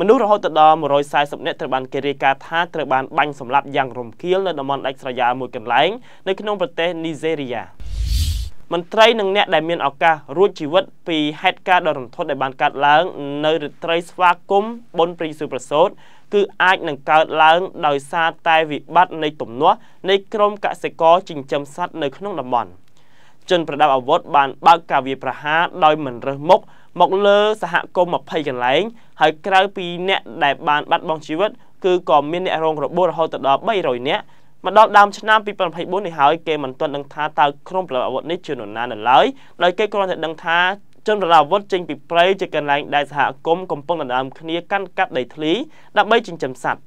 មនុស្សរហូតដល់140នាក់ត្រូវបានគេរាយការណ៍ថាត្រូវបានបាញ់សម្លាប់យ៉ាងរំខាននៅតំបន់ដាច់ស្រយាលមួយកន្លែងនៅក្នុងប្រទេសនីហ្សេរីយ៉ាមន្ត្រីនិងអ្នកដែលមានឱកាសរួចជីវិតពីហេតុការណ៍ដ៏រន្ធត់ដែលបានកើតឡើងនៅរាត្រីស្វាគមន៍បុណ្យព្រីស៊ូប្រសូតគឺអាចនឹងកើតឡើងដោយសារតែវិបត្តិនៃទំនាស់នៃក្រមកសិករចិញ្ចឹមសត្វនៅក្នុងតំបន់។ជនប្រដាប់អាវុធបានបើកការវាយប្រហារដោយមិនរើសមុខមកលើសហគមន៍20កន្លែងហើយក្រៅពីអ្នកដែលបានបាត់បង់ជីវិតគឺក៏មានអ្នករង របួសរហូតដល់300នាក់មកដល់ដើមឆ្នាំ2024នេះហើយគេមិនទាន់ដឹងថាតើក្រុមប្រដាប់អាវុធនេះជានរណានៅឡើយដោយគេគ្រាន់តែដឹងថាជនប្រដាប់អាវុធចេញពីព្រៃជាកន្លែងដែលសហគមន៍កំពុងដណ្ដើមគ្នាកាន់កាប់ដីធ្លីដើម្បីចិញ្ចឹមសត្វ